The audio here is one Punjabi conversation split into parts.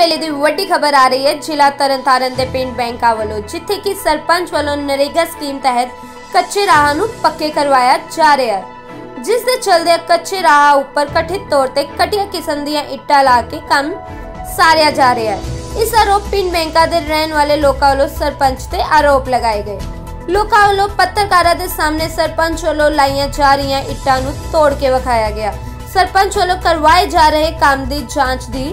ਵੇਲੇ ਦੀ ਵੱਡੀ ਖਬਰ ਆ ਰਹੀ ਹੈ ਜ਼ਿਲ੍ਹਾ ਤਰਨਤਾਰਨ ਦੇ ਪਿੰਡ ਬੈਂਕਾ ਵੱਲੋਂ ਜਿੱਥੇ ਕਿ ਸਰਪੰਚ ਵੱਲੋਂ ਨਰੇਗਾ ਸਕੀਮ ਤਹਿਤ ਕੱਚੇ ਰਾਹਾਂ ਨੂੰ ਪੱਕੇ ਕਰਵਾਇਆ ਜਾ ਰਿਹਾ ਹੈ ਜਿਸ ਦੇ ਚਲਦੇ ਕੱਚੇ ਰਾਹਾਂ ਉੱਪਰ ਕਠਿਤ ਤੌਰ ਤੇ ਕਟੀਆਂ ਕਿਸਮ ਦੀਆਂ ਇੱਟਾਂ ਲਾ ਕੇ ਕੰਮ ਸਾਰਿਆ ਜਾ ਰਿਹਾ ਹੈ ਇਸ ਆਰੋਪ ਪਿੰਡ ਬੈਂਕਾ ਦੇ ਰਹਿਣ ਵਾਲੇ ਲੋਕਾਂ ਵੱਲੋਂ ਸਰਪੰਚ ਤੇ ਆਰੋਪ ਲਗਾਏ ਗਏ ਲੋਕਾਂ ਵੱਲੋਂ ਪੱਤਰਕਾਰਾਂ ਦੇ ਸਾਹਮਣੇ ਸਰਪੰਚ ਵੱਲੋਂ ਲਾਈਆਂ ਜਾ ਰਹੀਆਂ ਇੱਟਾਂ ਨੂੰ ਤੋੜ ਕੇ ਵਿਖਾਇਆ ਗਿਆ ਸਰਪੰਚ ਵੱਲੋਂ ਕਰਵਾਏ ਜਾ ਰਹੇ ਕੰਮ ਦੀ ਜਾਂਚ ਦੀ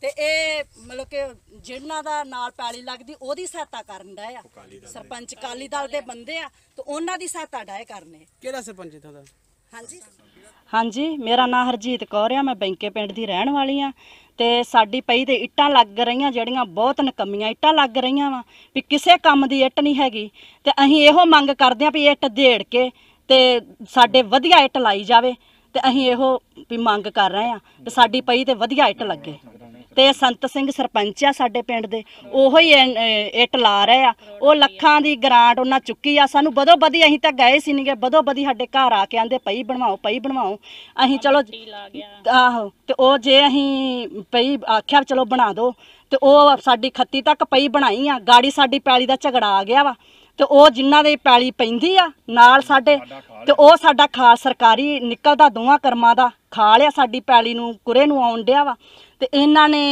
ਤੇ ਇਹ ਮਤਲਬ ਕਿ ਜਿਹਨਾਂ ਦਾ ਨਾਲ ਪੈਲੀ ਲੱਗਦੀ ਉਹਦੀ ਸਹਾਇਤਾ ਕਰਨ ਦਾ ਆ ਸਰਪੰਚ ਕਾਲੀ ਦਲ ਦੇ ਬੰਦੇ ਆ ਤੇ ਉਹਨਾਂ ਦੀ ਸਹਾਇਤਾ ਡਾਏ ਕਰਨੇ ਕਿਹੜਾ ਸਰਪੰਚ ਇਥੋਂ ਦਾ ਹਾਂਜੀ ਹਾਂਜੀ ਮੇਰਾ ਨਾਮ ਹਰਜੀਤ ਕੌਰ ਆ ਮੈਂ ਬੈਂਕੇ ਪਿੰਡ ਦੀ ਰਹਿਣ ਵਾਲੀ ਆ ਤੇ ਸਾਡੀ ਪਈ ਤੇ ਇੱਟਾਂ ਲੱਗ ਰਹੀਆਂ ਜਿਹੜੀਆਂ ਬਹੁਤ ਨਕਮੀਆਂ ਇੱਟਾਂ ਲੱਗ ਰਹੀਆਂ ਵਾ ਵੀ ਕਿਸੇ ਕੰਮ ਦੀ ਇੱਟ ਨਹੀਂ ਹੈਗੀ ਤੇ ਅਸੀਂ ਇਹੋ ਮੰਗ ਕਰਦੇ ਆ ਵੀ ਇੱਟ ਢੇੜ ਕੇ ਤੇ ਸਾਡੇ ਵਧੀਆ ਇੱਟ ਲਾਈ ਜਾਵੇ ਤੇ ਅਸੀਂ ਇਹੋ ਵੀ ਮੰਗ ਕਰ ਰਹੇ ਆ ਤੇ ਸਾਡੀ ਪਈ ਤੇ ਵਧੀਆ ਇੱਟ ਲੱਗੇ ਤੇ ਸੰਤ ਸਿੰਘ ਸਰਪੰਚ ਆ ਸਾਡੇ ਪਿੰਡ ਦੇ ਉਹੋ ਹੀ ਇੱਟ ਲਾ ਰਹੇ ਆ ਉਹ ਲੱਖਾਂ ਦੀ ਗ੍ਰਾਂਟ ਉਹਨਾਂ ਚੁੱਕੀ ਆ ਸਾਨੂੰ ਬਦੋ ਬਦੀ ਅਸੀਂ ਤਾਂ ਗਏ ਸੀ ਨਹੀਂਗੇ ਬਦੋ ਬਦੀ ਸਾਡੇ ਘਰ ਆ ਕੇ ਆਂਦੇ ਪਈ ਬਣਵਾਓ ਪਈ ਬਣਵਾਓ ਅਸੀਂ ਚਲੋ ਆਹੋ ਤੇ ਉਹ ਜੇ ਅਸੀਂ ਪਈ ਆਖਿਆ ਚਲੋ ਬਣਾ ਦਿਓ ਤੇ ਉਹ ਸਾਡੀ ਖੱਤੀ ਤੱਕ ਪਈ ਬਣਾਈ ਆ ਗਾੜੀ ਸਾਡੀ ਪੈਲੀ ਦਾ ਝਗੜਾ ਆ ਗਿਆ ਵਾ ਤੇ ਉਹ ਜਿਨ੍ਹਾਂ ਦੇ ਪੈਲੀ ਪੈਂਦੀ ਆ ਨਾਲ ਸਾਡੇ ਤੇ ਉਹ ਸਾਡਾ ਖਾਲ ਸਰਕਾਰੀ ਨਿਕਲਦਾ ਦੋਵਾਂ ਕਰਮਾਂ ਦਾ ਖਾਲ ਆ ਸਾਡੀ ਪੈਲੀ ਨੂੰ ਕੁਰੇ ਨੂੰ ਆਉਣ ਡਿਆ ਵਾ ਤੇ ਇਹਨਾਂ ਨੇ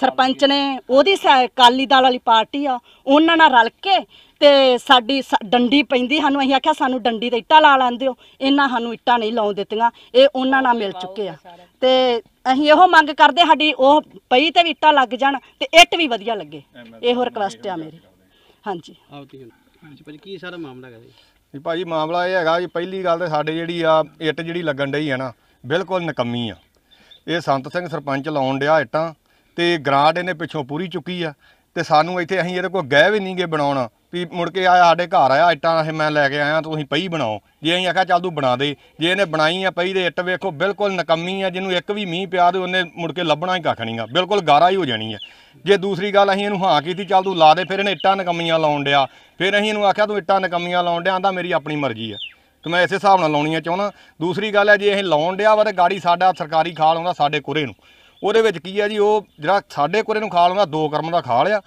ਸਰਪੰਚ ਨੇ ਉਹਦੀ ਕਾਲੀ ਦਲ ਵਾਲੀ ਪਾਰਟੀ ਆ ਉਹਨਾਂ ਨਾਲ ਰਲ ਕੇ ਤੇ ਸਾਡੀ ਡੰਡੀ ਪੈਂਦੀ ਸਾਨੂੰ ਅਸੀਂ ਆਖਿਆ ਸਾਨੂੰ ਡੰਡੀ ਤੇ ਇੱਟਾਂ ਲਾ ਲੈਂਦੇ ਹੋ ਇਹਨਾਂ ਸਾਨੂੰ ਇੱਟਾਂ ਨਹੀਂ ਲਾਉਣ ਦਿੱਤੀਆਂ ਇਹ ਉਹਨਾਂ ਨਾਲ ਮਿਲ ਚੁੱਕੇ ਆ ਤੇ ਅਸੀਂ ਇਹੋ ਮੰਗ ਕਰਦੇ ਸਾਡੀ ਉਹ ਪਈ ਤੇ ਵੀ ਇੱਟਾਂ ਲੱਗ ਜਾਣ ਤੇ ਇੱਟ ਵੀ ਵਧੀਆ ਲੱਗੇ ਇਹੋ ਰਿਕਵੈਸਟ ਆ ਮੇਰੀ ਹਾਂਜੀ ਅੱਛਾ ਭਾਜੀ ਕੀ ਸਾਰਾ ਮਾਮਲਾ ਹੈਗਾ ਜੀ ਭਾਜੀ ਮਾਮਲਾ ਇਹ ਹੈਗਾ ਜੀ ਪਹਿਲੀ ਗੱਲ ਤੇ ਸਾਡੇ ਜਿਹੜੀ ਆ ਇੱਟ ਜਿਹੜੀ ਲੱਗਣ ਡਈ ਹੈ ਨਾ ਬਿਲਕੁਲ ਨਕਮੀ ਆ ਇਹ ਸੰਤ ਸਿੰਘ ਸਰਪੰਚ ਲਾਉਣ ਡਿਆ ਇੱਟਾਂ ਤੇ ਗ੍ਰਾਂਟ ਇਹਨੇ ਪਿੱਛੋਂ ਪੂਰੀ ਚੁੱਕੀ ਆ ਤੇ ਸਾਨੂੰ ਇੱਥੇ ਅਸੀਂ ਇਹਦੇ ਕੋਲ ਗਏ ਵੀ ਨਹੀਂਗੇ ਬਣਾਉਣ ਵੀ ਮੁੜ ਕੇ ਆ ਸਾਡੇ ਘਰ ਆਇਆ ਇੱਟਾਂ ਇਹ ਮੈਂ ਲੈ ਕੇ ਆਇਆ ਤੁਸੀਂ ਪਈ ਬਣਾਓ ਜੇ ਅਸੀਂ ਆਖਿਆ ਚੱਲ ਤੂੰ ਬਣਾ ਦੇ ਜੇ ਇਹਨੇ ਬਣਾਈ ਆ ਪਈ ਦੇ ਇੱਟ ਵੇਖੋ ਬਿਲਕੁਲ ਨਕੰਮੀ ਆ ਜਿਹਨੂੰ ਇੱਕ ਵੀ ਮੀਂਹ ਪਿਆ ਦੇ ਉਹਨੇ ਮੁੜ ਕੇ ਲੱਭਣਾ ਹੀ ਕੱਖ ਨਹੀਂਗਾ ਬਿਲਕੁਲ ਗਾਰਾ ਹੀ ਹੋ ਜਾਣੀ ਆ ਜੇ ਦੂਸਰੀ ਗੱਲ ਅਸੀਂ ਇਹਨੂੰ ਹਾਂ ਕੀਤੀ ਚੱਲ ਤੂੰ ਲਾ ਦੇ ਫਿਰ ਇਹਨੇ ਇੱਟਾਂ ਨਕੰਮੀਆਂ ਲਾਉਣ ਡਿਆ ਫਿਰ ਅਸੀਂ ਇਹਨੂੰ ਆਖਿਆ ਤੂੰ ਇੱਟਾਂ ਨਕੰਮੀਆਂ ਲਾਉਣ ਡਿਆ ਆਂਦਾ ਮੇਰੀ ਆਪਣੀ ਮਰਜ਼ੀ ਆ ਤੇ ਮੈਂ ਇਸੇ ਹਿਸਾਬ ਨਾਲ ਲਾਉਣੀਆਂ ਚਾਹੁੰਦਾ ਦੂਸਰੀ ਗੱਲ ਹੈ ਜੇ ਇਹ ਲਾਉਣ ਡਿਆ ਵਾ ਤੇ ਗਾੜੀ ਸਾਡਾ ਸਰਕਾਰੀ ਖਾਲ ਆਉਂਦਾ ਸਾਡੇ ਕੋਰੇ ਨੂੰ ਉਹਦੇ ਵਿੱਚ ਕੀ ਆ ਜੀ ਉਹ ਜਿਹੜਾ ਸਾਡੇ ਕੋਲੇ ਨੂੰ ਖਾਲ ਹੁੰਦਾ ਦੋ ਕਰਮ ਦਾ ਖਾਲ ਆ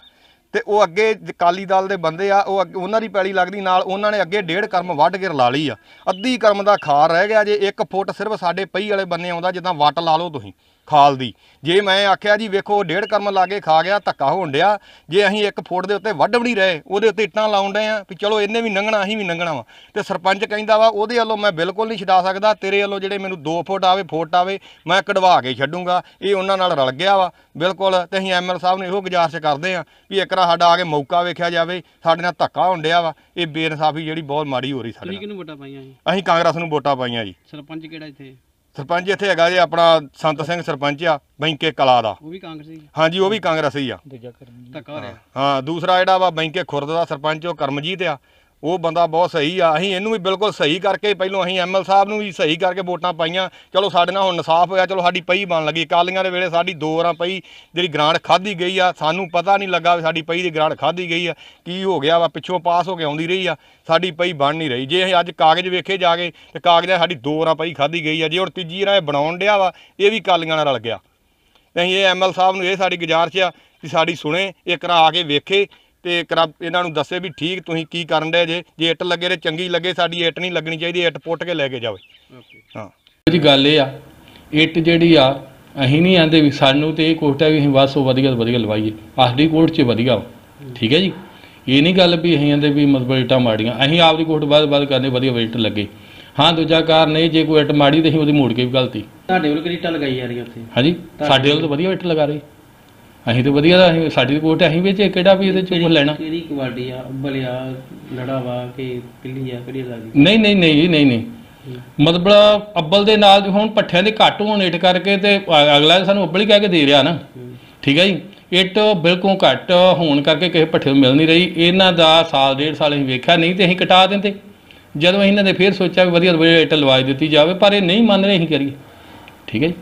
ਤੇ ਉਹ ਅੱਗੇ ਕਾਲੀ ਦਲ ਦੇ ਬੰਦੇ ਆ ਉਹ ਉਹਨਾਂ ਦੀ ਪੈਲੀ ਲੱਗਦੀ ਨਾਲ ਉਹਨਾਂ ਨੇ ਅੱਗੇ ਡੇਢ ਕਰਮ ਵੱਢ ਕੇ ਰਲਾ ਲਈ ਆ ਅੱਧੀ ਕਰਮ ਦਾ ਖਾਰ ਰਹਿ ਗਿਆ ਜੇ 1 ਫੁੱਟ ਸਿਰਫ ਸਾਡੇ ਪਈ ਵਾਲੇ ਬੰਨੇ ਆਉਂਦਾ ਜਿੱਦਾਂ ਵਟ ਲਾ ਲਓ ਤੁਸੀਂ ਖਾਲ ਦੀ ਜੇ ਮੈਂ ਆਖਿਆ ਜੀ ਵੇਖੋ ਡੇਢ ਕਰਮ ਲਾ ਕੇ ਖਾ ਗਿਆ ਧੱਕਾ ਹੋਣ ਡਿਆ ਜੇ ਅਸੀਂ ਇੱਕ ਫੁੱਟ ਦੇ ਉੱਤੇ ਵੱਢ ਵੀ ਨਹੀਂ ਰਹੇ ਉਹਦੇ ਉੱਤੇ ਇੱਟਾਂ ਲਾਉਣ ਡਏ ਆ ਵੀ ਚਲੋ ਇਹਨੇ ਵੀ ਨੰਗਣਾ ਅਸੀਂ ਵੀ ਨੰਗਣਾ ਵਾ ਤੇ ਸਰਪੰਚ ਕਹਿੰਦਾ ਵਾ ਉਹਦੇ ਵੱਲੋਂ ਮੈਂ ਬਿਲਕੁਲ ਨਹੀਂ ਛਡਾ ਸਕਦਾ ਤੇਰੇ ਵੱਲੋਂ ਜਿਹੜੇ ਮੈਨੂੰ 2 ਫੁੱਟ ਆਵੇ ਫੁੱਟ ਆਵੇ ਮੈਂ ਕਢਵਾ ਕੇ ਛੱਡੂੰਗਾ ਇਹ ਉਹਨਾਂ ਨਾਲ ਰਲ ਗਿਆ ਵਾ ਬਿਲਕੁਲ ਤੇ ਅਸੀਂ ਐਮਐਲ ਸਾਹਿਬ ਨੂੰ ਇਹੋ ਗੁਜ਼ਾਰਿਸ਼ ਕਰਦੇ ਆ ਵੀ ਇੱਕ ਰਾ ਸਾਡਾ ਆ ਕੇ ਮੌਕਾ ਵੇਖਿਆ ਜਾਵੇ ਸਾਡੇ ਨਾਲ ਧੱਕਾ ਹੋਣ ਡਿਆ ਵਾ ਇਹ ਬੇਇਨਸਾਫੀ ਜਿਹੜੀ ਬਹੁਤ ਮਾੜੀ ਹੋ ਰਹੀ ਸਾਡੇ ਨਾਲ ਕਿਹਨੂੰ ਵੋਟਾਂ ਪਾਈਆਂ ਅਸੀਂ ਕਾਂਗਰਸ ਨੂੰ ਵੋਟਾਂ ਪਾਈਆਂ ਜੀ ਸਰਪੰਚ ਕਿਹੜਾ ਇੱਥੇ ਸਰਪੰਚ ਇੱਥੇ ਹੈਗਾ ਜੀ ਆਪਣਾ ਸੰਤ ਸਿੰਘ ਸਰਪੰਚ ਆ ਬੈਂਕੇ ਕਲਾ ਦਾ ਉਹ ਵੀ ਕਾਂਗਰਸੀ ਹਾਂਜੀ ਉਹ ਵੀ ਕਾਂਗਰਸੀ ਆ ਦੂਜਾ ਧੱਕਾ ਰਿਹਾ ਹਾਂ ਦੂਸਰਾ ਜਿਹੜਾ ਵਾ ਬੈਂਕੇ ਖੁਰਦ ਦਾ ਸਰਪੰਚ ਉਹ ਕਰਮਜੀਤ ਆ ਉਹ ਬੰਦਾ ਬਹੁਤ ਸਹੀ ਆ ਅਸੀਂ ਇਹਨੂੰ ਵੀ ਬਿਲਕੁਲ ਸਹੀ ਕਰਕੇ ਪਹਿਲਾਂ ਅਸੀਂ ਐਮਐਲ ਸਾਹਿਬ ਨੂੰ ਵੀ ਸਹੀ ਕਰਕੇ ਵੋਟਾਂ ਪਾਈਆਂ ਚਲੋ ਸਾਡੇ ਨਾਲ ਹੁਣ ਇਨਸਾਫ ਹੋਇਆ ਚਲੋ ਸਾਡੀ ਪਈ ਬਣ ਲੱਗੀ ਕਾਲੀਆਂ ਦੇ ਵੇਲੇ ਸਾਡੀ ਦੋ ਵਾਰਾਂ ਪਈ ਜਿਹੜੀ ਗ੍ਰਾਂਟ ਖਾਧੀ ਗਈ ਆ ਸਾਨੂੰ ਪਤਾ ਨਹੀਂ ਲੱਗਾ ਵੀ ਸਾਡੀ ਪਈ ਦੀ ਗ੍ਰਾਂਟ ਖਾਧੀ ਗਈ ਆ ਕੀ ਹੋ ਗਿਆ ਵਾ ਪਿੱਛੋਂ ਪਾਸ ਹੋ ਕੇ ਆਉਂਦੀ ਰਹੀ ਆ ਸਾਡੀ ਪਈ ਬਣ ਨਹੀਂ ਰਹੀ ਜੇ ਅੱਜ ਕਾਗਜ਼ ਵੇਖੇ ਜਾ ਕੇ ਤੇ ਕਾਗਜ਼ਾਂ ਸਾਡੀ ਦੋ ਵਾਰਾਂ ਪਈ ਖਾਧੀ ਗਈ ਆ ਜੇ ਹੁਣ ਤੀਜੀ ਵਾਰ ਇਹ ਬਣਾਉਣ ਡਿਆ ਵਾ ਇਹ ਵੀ ਕਾਲੀਆਂ ਨਾਲ ਰਲ ਗਿਆ ਤੇ ਅਸੀਂ ਇਹ ਐਮਐਲ ਸਾਹਿਬ ਨੂੰ ਇਹ ਸਾਡੀ ਗੁਜ਼ਾਰਿਸ਼ ਆ ਕਿ ਸਾਡੀ ਸੁਣੇ ਇੱਕ ਰਾ ਆ ਕੇ ਵੇਖੇ ਤੇ ਕਰਾ ਇਹਨਾਂ ਨੂੰ ਦੱਸੇ ਵੀ ਠੀਕ ਤੁਸੀਂ ਕੀ ਕਰਨ ਦੇ ਜੇ ਜੇ ਇੱਟ ਲੱਗੇ ਤੇ ਚੰਗੀ ਲੱਗੇ ਸਾਡੀ ਇੱਟ ਨਹੀਂ ਲੱਗਣੀ ਚਾਹੀਦੀ ਇੱਟ ਪੁੱਟ ਕੇ ਲੈ ਕੇ ਜਾਵੇ ਹਾਂ ਜੀ ਗੱਲ ਇਹ ਆ ਇੱਟ ਜਿਹੜੀ ਆ ਅਸੀਂ ਨਹੀਂ ਆਂਦੇ ਵੀ ਸਾਨੂੰ ਤੇ ਇਹ ਕੋਟਾ ਵੀ ਅਸੀਂ ਬਸ ਉਹ ਵਧੀਆ ਵਧੀਆ ਲਵਾਈਏ ਆਖਰੀ ਕੋਟ 'ਚ ਵਧੀਆ ਠੀਕ ਹੈ ਜੀ ਇਹ ਨਹੀਂ ਗੱਲ ਵੀ ਅਸੀਂ ਆਂਦੇ ਵੀ ਮਤਲਬ ਇੱਟਾਂ ਮਾੜੀਆਂ ਅਸੀਂ ਆਪਦੀ ਕੋਟ ਬਾਅਦ-ਬਾਅਦ ਕਰਨੇ ਵਧੀਆ ਵੀ ਇੱਟ ਲੱਗੇ ਹਾਂ ਦੂਜਾ ਕਾਰਨ ਇਹ ਜੇ ਕੋਈ ਇੱਟ ਮਾੜੀ ਤੇ ਅਸੀਂ ਉਹਦੀ ਮੋੜ ਕੇ ਵੀ ਗਲਤੀ ਤੁਹਾਡੇ ਵੱਲ ਕਿਹੜੀ ਇੱਟਾਂ ਲਗਾਈ ਜਾ ਰਹੀਆਂ ਉੱਥੇ ਹਾਂਜੀ ਸਾਡੇ ਵੱਲ ਤਾਂ ਵਧੀਆ ਇੱਟ ਲਗਾ ਰਹੀ ਅਸੀਂ ਤਾਂ ਵਧੀਆ ਦਾ ਅਸੀਂ ਸਾਡੀ ਰਿਪੋਰਟ ਅਸੀਂ ਵਿੱਚ ਕਿਹੜਾ ਵੀ ਇਹਦੇ ਚੋਂ ਲੈਣਾ ਕਿਹੜੀ ਕਵਾਡੀ ਆ ਬਲਿਆ ਲੜਾਵਾ ਕਿ ਪਿੱਲੀ ਆ ਕਿਹੜੀ ਲੱਗਦੀ ਨਹੀਂ ਨਹੀਂ ਨਹੀਂ ਨਹੀਂ ਨਹੀਂ ਮਤਲਬ ਅੱਬਲ ਦੇ ਨਾਲ ਜੋ ਹੁਣ ਪੱਠਿਆਂ ਦੇ ਘੱਟ ਹੋਣ ਇਟ ਕਰਕੇ ਤੇ ਅਗਲਾ ਸਾਨੂੰ ਅੱਬਲ ਹੀ ਕਹਿ ਕੇ ਦੇ ਰਿਹਾ ਨਾ ਠੀਕ ਹੈ ਜੀ ਇਟ ਬਿਲਕੁਲ ਘੱਟ ਹੋਣ ਕਰਕੇ ਕਿਸੇ ਪੱਠੇ ਨੂੰ ਮਿਲ ਨਹੀਂ ਰਹੀ ਇਹਨਾਂ ਦਾ ਸਾਲ ਡੇਢ ਸਾਲ ਅਸੀਂ ਵੇਖਿਆ ਨਹੀਂ ਤੇ ਅਸੀਂ ਕਟਾ ਦਿੰਦੇ ਜਦੋਂ ਅਸੀਂ ਇਹਨਾਂ ਨੇ ਫੇਰ ਸੋਚਿਆ ਵੀ ਵਧੀਆ ਵਧੀਆ ਇਟ ਲਵਾ ਦਿੱਤੀ ਜਾਵੇ ਪਰ ਇਹ ਨਹੀਂ ਮੰਨ ਰਹੇ ਅਸੀਂ ਕਰੀਏ ਠੀਕ ਹੈ ਜੀ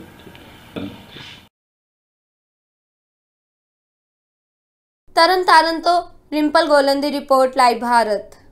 ਤਰਨਤਾਰਨ ਤੋਂ ਰਿੰਪਲ ਗੋਲਨ ਦੀ ਰਿਪੋਰਟ ਲਾਈਵ ਭਾਰਤ